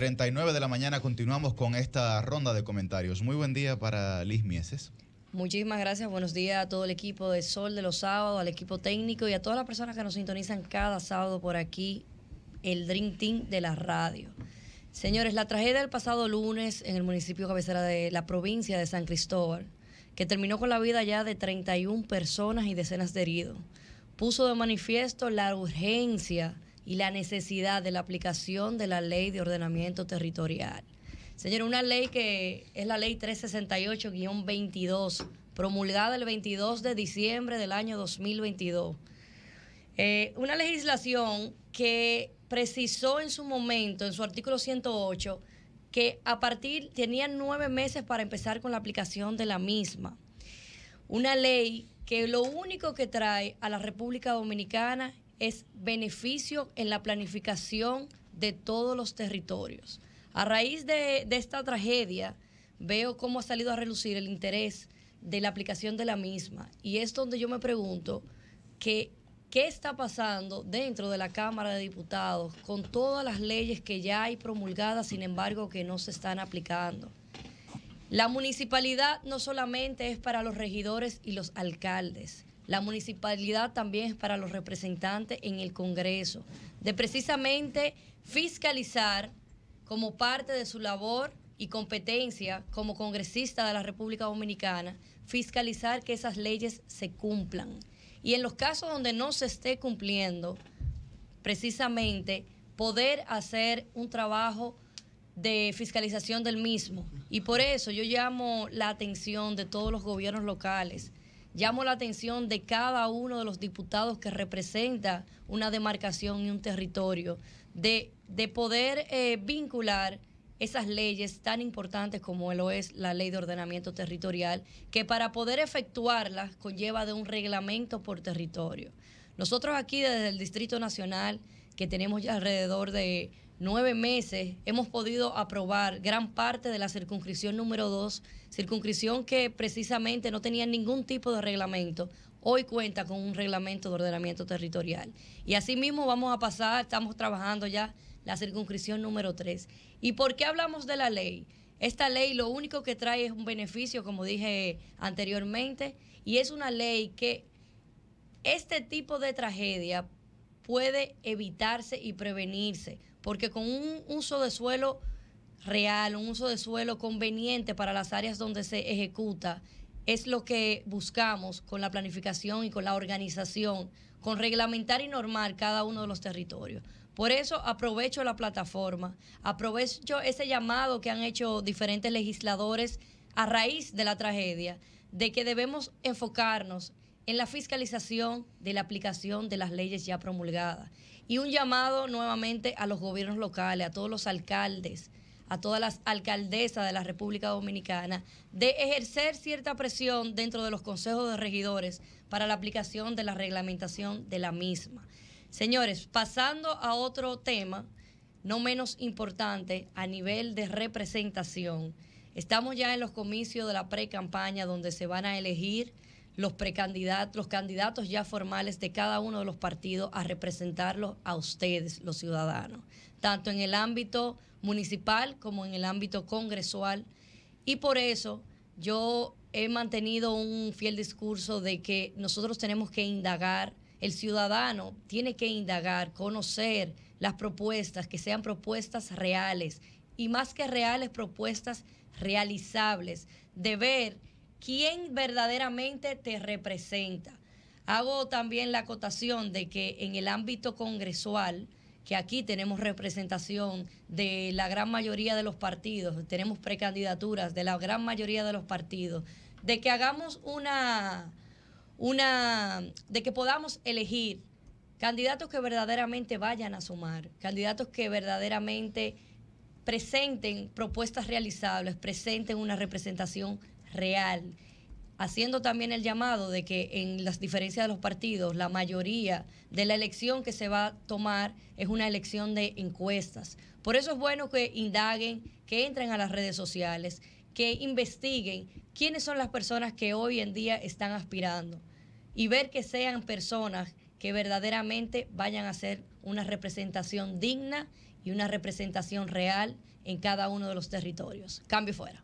39 de la mañana continuamos con esta ronda de comentarios. Muy buen día para Liz Mieses. Muchísimas gracias, buenos días a todo el equipo de Sol de los sábados, al equipo técnico y a todas las personas que nos sintonizan cada sábado por aquí, el Dream Team de la radio. Señores, la tragedia del pasado lunes en el municipio cabecera de la provincia de San Cristóbal, que terminó con la vida ya de 31 personas y decenas de heridos, puso de manifiesto la urgencia y la necesidad de la aplicación de la ley de ordenamiento territorial. Señor, una ley que es la ley 368-22, promulgada el 22 de diciembre del año 2022. Eh, una legislación que precisó en su momento, en su artículo 108, que a partir tenían nueve meses para empezar con la aplicación de la misma. Una ley que lo único que trae a la República Dominicana es beneficio en la planificación de todos los territorios. A raíz de, esta tragedia, veo cómo ha salido a relucir el interés de la aplicación de la misma. Y es donde yo me pregunto qué está pasando dentro de la Cámara de Diputados con todas las leyes que ya hay promulgadas, sin embargo, que no se están aplicando. La municipalidad no solamente es para los regidores y los alcaldes. La municipalidad también es para los representantes en el Congreso, de precisamente fiscalizar como parte de su labor y competencia como congresista de la República Dominicana, fiscalizar que esas leyes se cumplan. Y en los casos donde no se esté cumpliendo, precisamente poder hacer un trabajo de fiscalización del mismo. Y por eso yo llamo la atención de todos los gobiernos locales Llamo la atención de cada uno de los diputados que representa una demarcación y un territorio, de, poder eh, vincular esas leyes tan importantes como lo es la ley de ordenamiento territorial, que para poder efectuarlas conlleva de un reglamento por territorio. Nosotros aquí desde el Distrito Nacional, que tenemos ya alrededor de nueve meses hemos podido aprobar gran parte de la circunscripción número dos, circunscripción que precisamente no tenía ningún tipo de reglamento. Hoy cuenta con un reglamento de ordenamiento territorial. Y asimismo vamos a pasar, estamos trabajando ya la circunscripción número tres. ¿Y por qué hablamos de la ley? Esta ley lo único que trae es un beneficio, como dije anteriormente, y es una ley que este tipo de tragedia puede evitarse y prevenirse, porque con un uso de suelo real, un uso de suelo conveniente para las áreas donde se ejecuta, es lo que buscamos con la planificación y con la organización, con reglamentar y normal cada uno de los territorios. Por eso aprovecho la plataforma, aprovecho ese llamado que han hecho diferentes legisladores a raíz de la tragedia, de que debemos enfocarnos en la fiscalización de la aplicación de las leyes ya promulgadas. Y un llamado nuevamente a los gobiernos locales, a todos los alcaldes, a todas las alcaldesas de la República Dominicana, de ejercer cierta presión dentro de los consejos de regidores para la aplicación de la reglamentación de la misma. Señores, pasando a otro tema, no menos importante a nivel de representación. Estamos ya en los comicios de la pre-campaña donde se van a elegir los precandidatos, los candidatos ya formales de cada uno de los partidos a representarlos a ustedes, los ciudadanos, tanto en el ámbito municipal como en el ámbito congresual. Y por eso yo he mantenido un fiel discurso de que nosotros tenemos que indagar, el ciudadano tiene que indagar, conocer las propuestas, que sean propuestas reales y más que reales, propuestas realizables, de ver quién verdaderamente te representa. Hago también la acotación de que en el ámbito congresual, que aquí tenemos representación de la gran mayoría de los partidos, tenemos precandidaturas de la gran mayoría de los partidos, de que hagamos una, una, de que podamos elegir candidatos que verdaderamente vayan a sumar, candidatos que verdaderamente presenten propuestas realizables, presenten una representación real, haciendo también el llamado de que en las diferencias de los partidos, la mayoría de la elección que se va a tomar es una elección de encuestas. Por eso es bueno que indaguen, que entren a las redes sociales, que investiguen quiénes son las personas que hoy en día están aspirando y ver que sean personas que verdaderamente vayan a hacer una representación digna y una representación real en cada uno de los territorios. Cambio fuera.